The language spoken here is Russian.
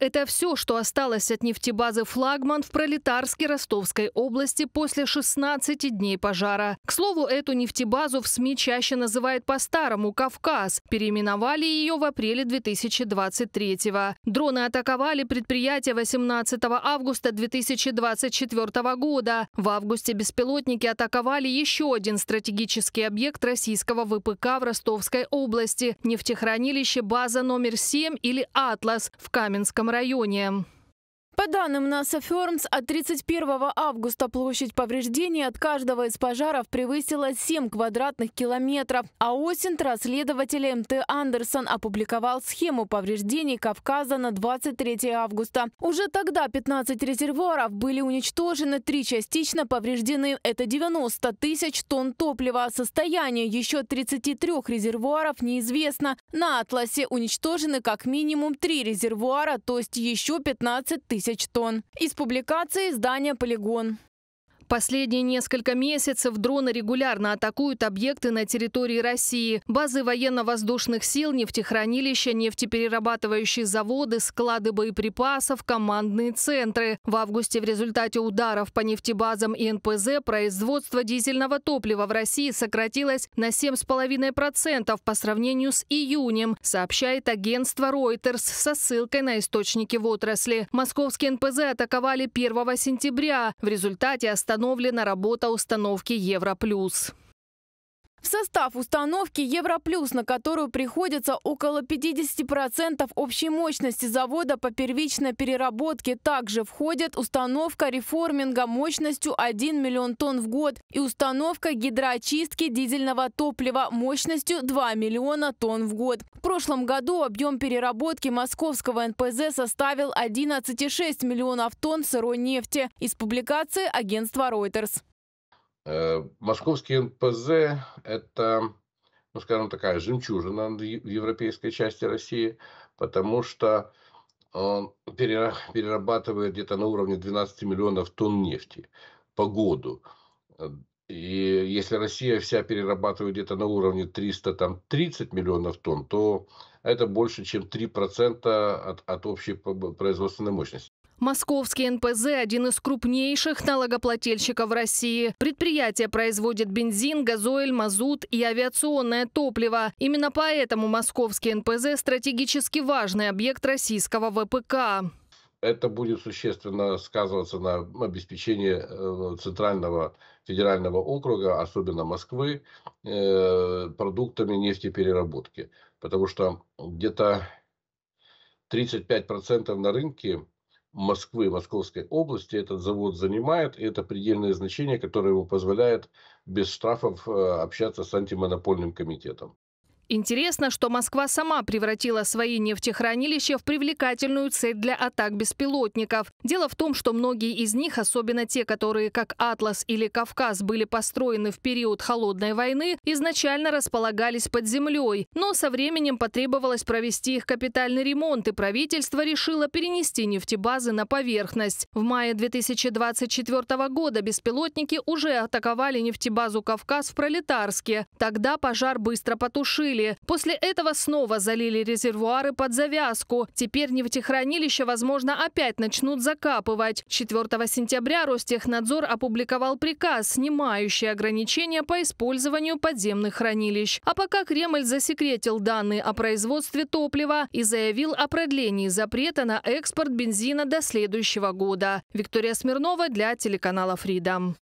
Это все, что осталось от нефтебазы «Флагман» в пролетарской Ростовской области после 16 дней пожара. К слову, эту нефтебазу в СМИ чаще называют по-старому «Кавказ». Переименовали ее в апреле 2023 -го. Дроны атаковали предприятие 18 августа 2024 года. В августе беспилотники атаковали еще один стратегический объект российского ВПК в Ростовской области – нефтехранилище база номер 7 или «Атлас» в Каменском Кировском районе. По данным НАСА Фермс, от 31 августа площадь повреждений от каждого из пожаров превысила 7 квадратных километров. А осень расследователи МТ Андерсон опубликовал схему повреждений Кавказа на 23 августа. Уже тогда 15 резервуаров были уничтожены, три частично повреждены. Это 90 тысяч тонн топлива. Состояние еще 33 резервуаров неизвестно. На «Атласе» уничтожены как минимум три резервуара, то есть еще 15 тысяч тонн. Из публикации издания «Полигон». Последние несколько месяцев дроны регулярно атакуют объекты на территории России. Базы военно-воздушных сил, нефтехранилища, нефтеперерабатывающие заводы, склады боеприпасов, командные центры. В августе в результате ударов по нефтебазам и НПЗ производство дизельного топлива в России сократилось на 7,5% по сравнению с июнем, сообщает агентство Reuters со ссылкой на источники в отрасли. Московские НПЗ атаковали 1 сентября. В результате осталось приостановлена работа установки «Европлюс». В состав установки «Европлюс», на которую приходится около 50% общей мощности завода по первичной переработке, также входят установка реформинга мощностью 1 миллион тонн в год и установка гидроочистки дизельного топлива мощностью 2 миллиона тонн в год. В прошлом году объем переработки московского НПЗ составил 11,6 миллионов тонн сырой нефти из публикации агентства Reuters. Э, Московский НПЗ – это, ну, скажем, такая жемчужина в европейской части России, потому что он перерабатывает где-то на уровне 12 миллионов тонн нефти по году. Э, и если Россия вся перерабатывает где-то на уровне 330 миллионов тонн, то это больше, чем 3% от, от общей производственной мощности. Московский НПЗ – один из крупнейших налогоплательщиков России. Предприятие производит бензин, газоиль, мазут и авиационное топливо. Именно поэтому московский НПЗ – стратегически важный объект российского ВПК. Это будет существенно сказываться на обеспечении э, центрального федерального округа, особенно Москвы, э, продуктами нефтепереработки. Потому что где-то 35% на рынке Москвы, Московской области этот завод занимает, и это предельное значение, которое ему позволяет без штрафов э, общаться с антимонопольным комитетом. Интересно, что Москва сама превратила свои нефтехранилища в привлекательную цель для атак беспилотников. Дело в том, что многие из них, особенно те, которые как «Атлас» или «Кавказ» были построены в период Холодной войны, изначально располагались под землей. Но со временем потребовалось провести их капитальный ремонт, и правительство решило перенести нефтебазы на поверхность. В мае 2024 года беспилотники уже атаковали нефтебазу «Кавказ» в Пролетарске. Тогда пожар быстро потушили открыли. После этого снова залили резервуары под завязку. Теперь нефтехранилища, возможно, опять начнут закапывать. 4 сентября Ростехнадзор опубликовал приказ, снимающий ограничения по использованию подземных хранилищ. А пока Кремль засекретил данные о производстве топлива и заявил о продлении запрета на экспорт бензина до следующего года. Виктория Смирнова для телеканала Freedom.